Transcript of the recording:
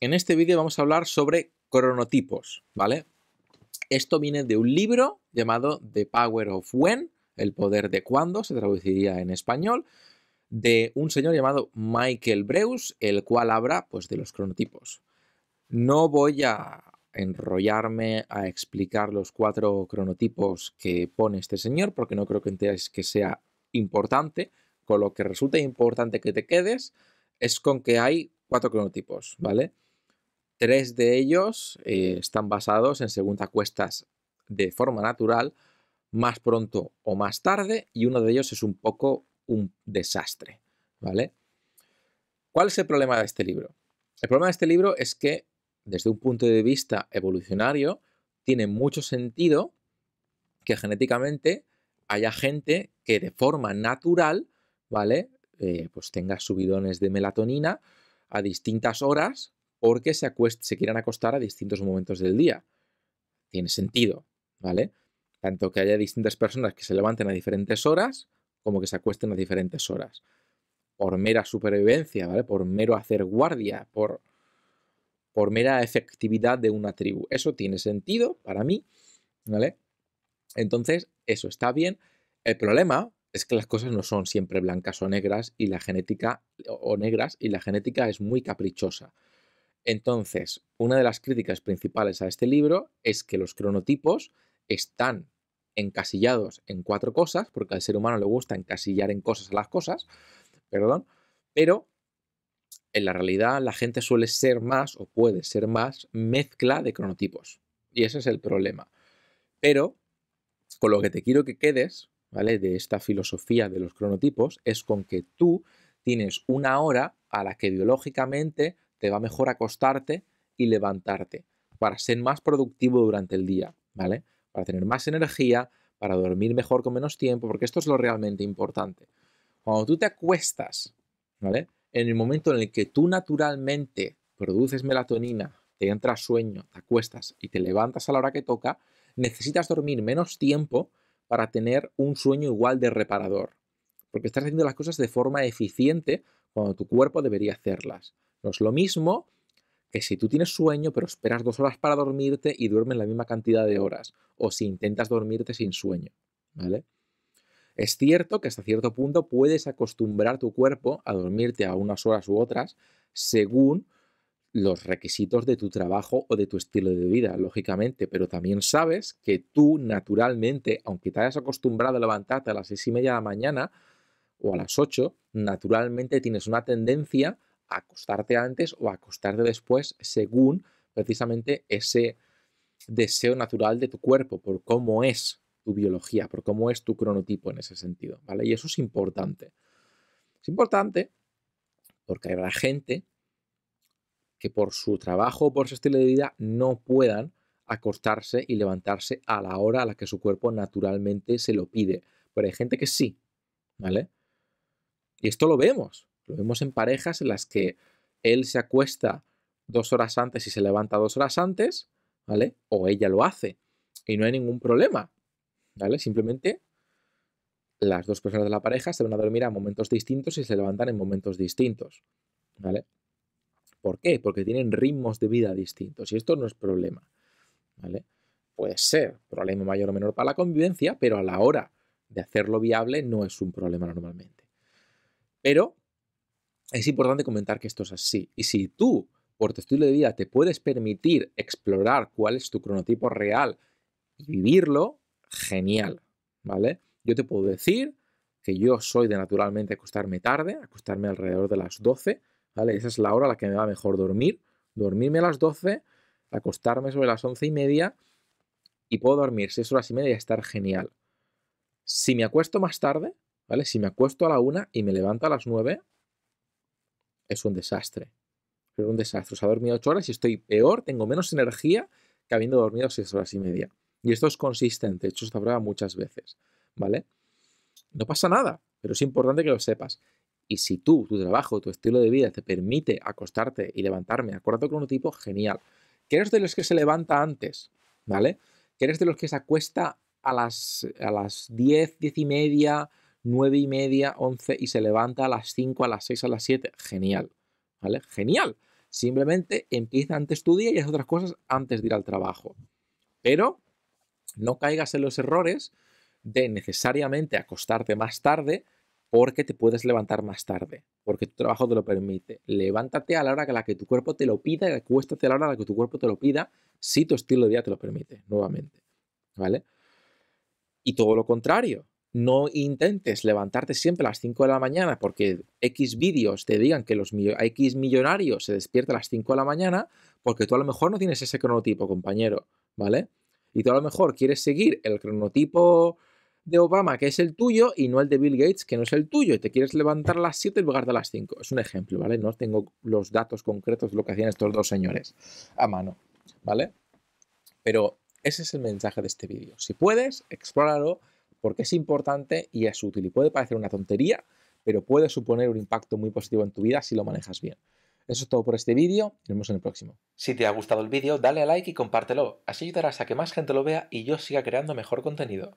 En este vídeo vamos a hablar sobre cronotipos, ¿vale? Esto viene de un libro llamado The Power of When, El poder de Cuando, se traduciría en español, de un señor llamado Michael Breus, el cual habla pues, de los cronotipos. No voy a enrollarme a explicar los cuatro cronotipos que pone este señor, porque no creo que entendáis que sea importante, con lo que resulta importante que te quedes es con que hay cuatro cronotipos, ¿vale? Tres de ellos eh, están basados en segunda cuestas de forma natural, más pronto o más tarde, y uno de ellos es un poco un desastre, ¿vale? ¿Cuál es el problema de este libro? El problema de este libro es que, desde un punto de vista evolucionario, tiene mucho sentido que genéticamente haya gente que de forma natural, ¿vale? Eh, pues tenga subidones de melatonina, a distintas horas porque se, se quieran acostar a distintos momentos del día. Tiene sentido, ¿vale? Tanto que haya distintas personas que se levanten a diferentes horas como que se acuesten a diferentes horas. Por mera supervivencia, ¿vale? Por mero hacer guardia, por, por mera efectividad de una tribu. Eso tiene sentido para mí, ¿vale? Entonces, eso está bien. El problema es que las cosas no son siempre blancas o negras y la genética o negras y la genética es muy caprichosa. Entonces, una de las críticas principales a este libro es que los cronotipos están encasillados en cuatro cosas, porque al ser humano le gusta encasillar en cosas a las cosas, perdón, pero en la realidad la gente suele ser más o puede ser más mezcla de cronotipos. Y ese es el problema. Pero con lo que te quiero que quedes de esta filosofía de los cronotipos es con que tú tienes una hora a la que biológicamente te va mejor acostarte y levantarte para ser más productivo durante el día, ¿vale? Para tener más energía, para dormir mejor con menos tiempo, porque esto es lo realmente importante. Cuando tú te acuestas, ¿vale? En el momento en el que tú naturalmente produces melatonina, te entra sueño, te acuestas y te levantas a la hora que toca, necesitas dormir menos tiempo para tener un sueño igual de reparador. Porque estás haciendo las cosas de forma eficiente cuando tu cuerpo debería hacerlas. No es lo mismo que si tú tienes sueño pero esperas dos horas para dormirte y duermes la misma cantidad de horas, o si intentas dormirte sin sueño, ¿vale? Es cierto que hasta cierto punto puedes acostumbrar tu cuerpo a dormirte a unas horas u otras según los requisitos de tu trabajo o de tu estilo de vida, lógicamente, pero también sabes que tú naturalmente, aunque te hayas acostumbrado a levantarte a las seis y media de la mañana o a las ocho, naturalmente tienes una tendencia a acostarte antes o a acostarte después según precisamente ese deseo natural de tu cuerpo, por cómo es tu biología, por cómo es tu cronotipo en ese sentido, ¿vale? Y eso es importante. Es importante porque habrá gente que por su trabajo o por su estilo de vida no puedan acostarse y levantarse a la hora a la que su cuerpo naturalmente se lo pide. Pero hay gente que sí, ¿vale? Y esto lo vemos, lo vemos en parejas en las que él se acuesta dos horas antes y se levanta dos horas antes, ¿vale? O ella lo hace y no hay ningún problema, ¿vale? Simplemente las dos personas de la pareja se van a dormir a momentos distintos y se levantan en momentos distintos, ¿vale? ¿Por qué? Porque tienen ritmos de vida distintos y esto no es problema. ¿vale? Puede ser problema mayor o menor para la convivencia, pero a la hora de hacerlo viable no es un problema normalmente. Pero es importante comentar que esto es así. Y si tú, por tu estilo de vida, te puedes permitir explorar cuál es tu cronotipo real y vivirlo, genial, ¿vale? Yo te puedo decir que yo soy de naturalmente acostarme tarde, acostarme alrededor de las 12, esa es la hora a la que me va mejor dormir, dormirme a las 12, acostarme sobre las once y media y puedo dormir 6 horas y media y estar genial. Si me acuesto más tarde, ¿vale? Si me acuesto a la una y me levanto a las 9, es un desastre. Es un desastre. O sea, he dormido 8 horas y estoy peor, tengo menos energía que habiendo dormido 6 horas y media. Y esto es consistente, he hecho esta prueba muchas veces, ¿vale? No pasa nada, pero es importante que lo sepas. Y si tú, tu trabajo, tu estilo de vida te permite acostarte y levantarme con un tipo genial. Que eres de los que se levanta antes, ¿vale? Que eres de los que se acuesta a las, a las 10, 10 y media, 9 y media, 11 y se levanta a las 5, a las 6, a las 7. Genial, ¿vale? Genial. Simplemente empieza antes tu día y haz otras cosas antes de ir al trabajo. Pero no caigas en los errores de necesariamente acostarte más tarde porque te puedes levantar más tarde, porque tu trabajo te lo permite. Levántate a la hora que la que tu cuerpo te lo pida acuéstate a la hora a la que tu cuerpo te lo pida, si tu estilo de vida te lo permite, nuevamente. ¿Vale? Y todo lo contrario, no intentes levantarte siempre a las 5 de la mañana porque X vídeos te digan que los X millonarios se despierta a las 5 de la mañana porque tú a lo mejor no tienes ese cronotipo, compañero, ¿vale? Y tú a lo mejor quieres seguir el cronotipo de Obama, que es el tuyo, y no el de Bill Gates, que no es el tuyo, y te quieres levantar a las 7 en lugar de las 5. Es un ejemplo, ¿vale? No tengo los datos concretos de lo que hacían estos dos señores a mano, ¿vale? Pero ese es el mensaje de este vídeo. Si puedes, explóralo, porque es importante y es útil. Y puede parecer una tontería, pero puede suponer un impacto muy positivo en tu vida si lo manejas bien. Eso es todo por este vídeo, nos vemos en el próximo. Si te ha gustado el vídeo, dale a like y compártelo. Así ayudarás a que más gente lo vea y yo siga creando mejor contenido.